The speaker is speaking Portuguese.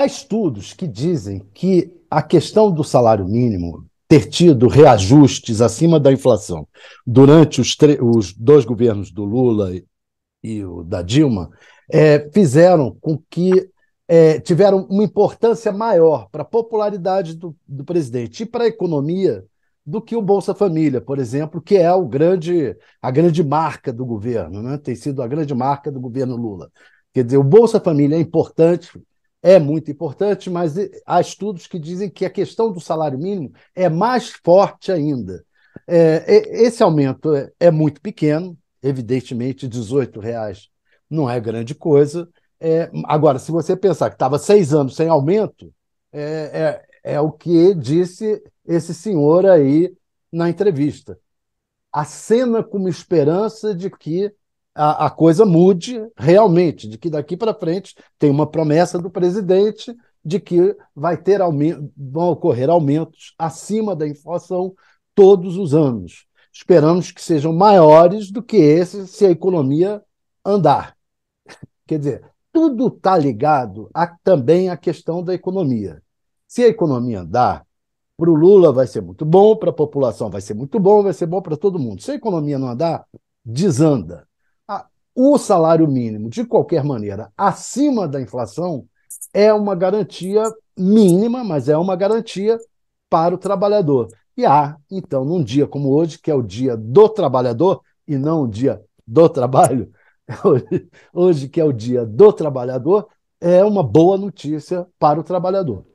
Há estudos que dizem que a questão do salário mínimo ter tido reajustes acima da inflação durante os, os dois governos do Lula e, e o da Dilma é, fizeram com que é, tiveram uma importância maior para a popularidade do, do presidente e para a economia do que o Bolsa Família, por exemplo, que é o grande, a grande marca do governo, né? tem sido a grande marca do governo Lula. Quer dizer, o Bolsa Família é importante, é muito importante, mas há estudos que dizem que a questão do salário mínimo é mais forte ainda. É, esse aumento é, é, muito pequeno, evidentemente, R$ reais não é grande coisa. É, agora, se você pensar que estava seis anos sem aumento, é, é, é o que disse esse senhor aí na entrevista. a com uma esperança de que a, a coisa mude realmente, de que daqui para frente tem uma promessa do presidente de que vai ter vão ocorrer aumentos acima da inflação todos os anos. Esperamos que sejam maiores do que esse se a economia andar. Quer dizer, tudo está ligado a, também à questão da economia. Se a economia andar, para o Lula vai ser muito bom, para a população vai ser muito bom, vai ser bom para todo mundo. Se a economia não andar, desanda o salário mínimo, de qualquer maneira, acima da inflação, é uma garantia mínima, mas é uma garantia para o trabalhador. E há, então, num dia como hoje, que é o dia do trabalhador e não o dia do trabalho, hoje, hoje que é o dia do trabalhador, é uma boa notícia para o trabalhador.